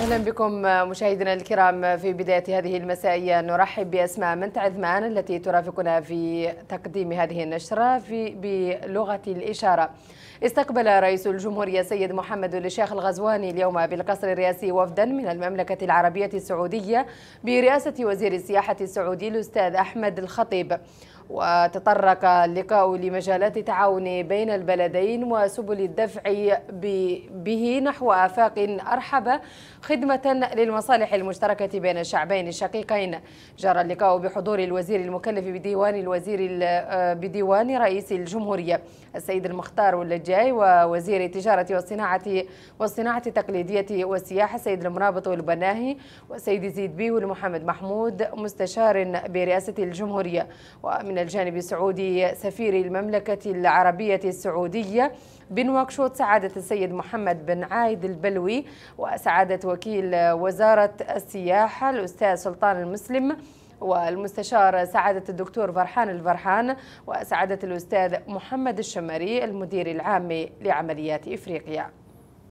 اهلا بكم مشاهدينا الكرام في بدايه هذه المسائيه نرحب باسماء منت عثمان التي ترافقنا في تقديم هذه النشره في بلغه الاشاره. استقبل رئيس الجمهوريه السيد محمد الشيخ الغزواني اليوم بالقصر الرئاسي وفدا من المملكه العربيه السعوديه برئاسه وزير السياحه السعودي الاستاذ احمد الخطيب. وتطرق اللقاء لمجالات التعاون بين البلدين وسبل الدفع به نحو آفاق أرحب خدمة للمصالح المشتركة بين الشعبين الشقيقين جرى اللقاء بحضور الوزير المكلف بديوان الوزير آه، بديوان رئيس الجمهورية السيد المختار واللجاي ووزير التجارة والصناعة والصناعة التقليدية والسياحة السيد المرابط والبناهي والسيد زيد بيه محمد محمود مستشار برئاسة الجمهورية ومن الجانب السعودي سفير المملكة العربية السعودية بنواكشوط سعادة السيد محمد بن عايد البلوي وسعادة وكيل وزارة السياحة الأستاذ سلطان المسلم والمستشار سعادة الدكتور فرحان الفرحان وسعادة الأستاذ محمد الشمري المدير العام لعمليات إفريقيا